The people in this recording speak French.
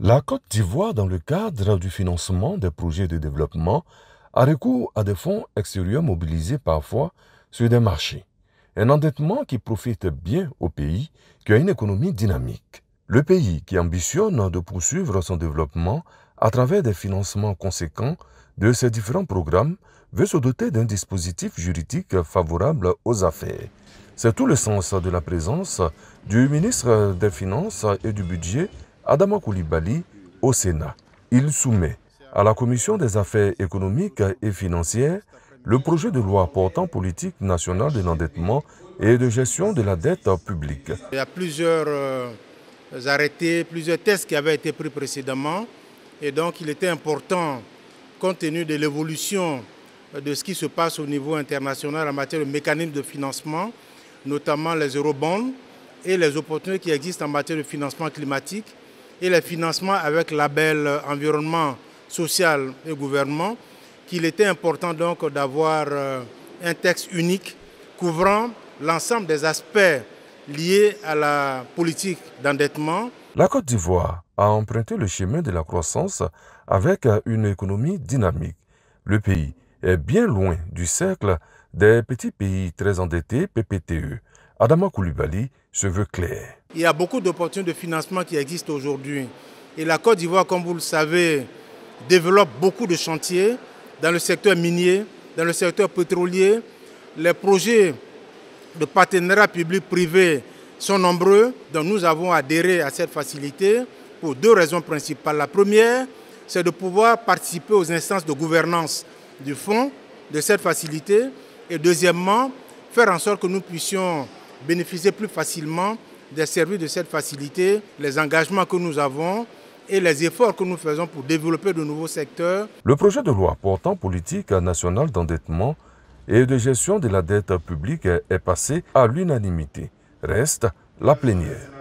La Côte d'Ivoire, dans le cadre du financement des projets de développement, a recours à des fonds extérieurs mobilisés parfois sur des marchés. Un endettement qui profite bien au pays qui a une économie dynamique. Le pays qui ambitionne de poursuivre son développement à travers des financements conséquents de ses différents programmes veut se doter d'un dispositif juridique favorable aux affaires. C'est tout le sens de la présence du ministre des Finances et du Budget Adama Koulibaly au Sénat. Il soumet à la Commission des affaires économiques et financières le projet de loi portant politique nationale de l'endettement et de gestion de la dette publique. Il y a plusieurs euh, arrêtés, plusieurs tests qui avaient été pris précédemment et donc il était important, compte tenu de l'évolution de ce qui se passe au niveau international en matière de mécanismes de financement, notamment les eurobonds et les opportunités qui existent en matière de financement climatique, et les financements avec label euh, environnement social et gouvernement, qu'il était important donc d'avoir euh, un texte unique couvrant l'ensemble des aspects liés à la politique d'endettement. La Côte d'Ivoire a emprunté le chemin de la croissance avec euh, une économie dynamique. Le pays est bien loin du cercle des petits pays très endettés PPTE. Adama Koulibaly se veut clair il y a beaucoup d'opportunités de financement qui existent aujourd'hui. Et la Côte d'Ivoire, comme vous le savez, développe beaucoup de chantiers dans le secteur minier, dans le secteur pétrolier. Les projets de partenariat public-privé sont nombreux, donc nous avons adhéré à cette facilité pour deux raisons principales. La première, c'est de pouvoir participer aux instances de gouvernance du fonds, de cette facilité, et deuxièmement, faire en sorte que nous puissions bénéficier plus facilement des services de cette facilité, les engagements que nous avons et les efforts que nous faisons pour développer de nouveaux secteurs. Le projet de loi portant politique nationale d'endettement et de gestion de la dette publique est passé à l'unanimité. Reste la plénière.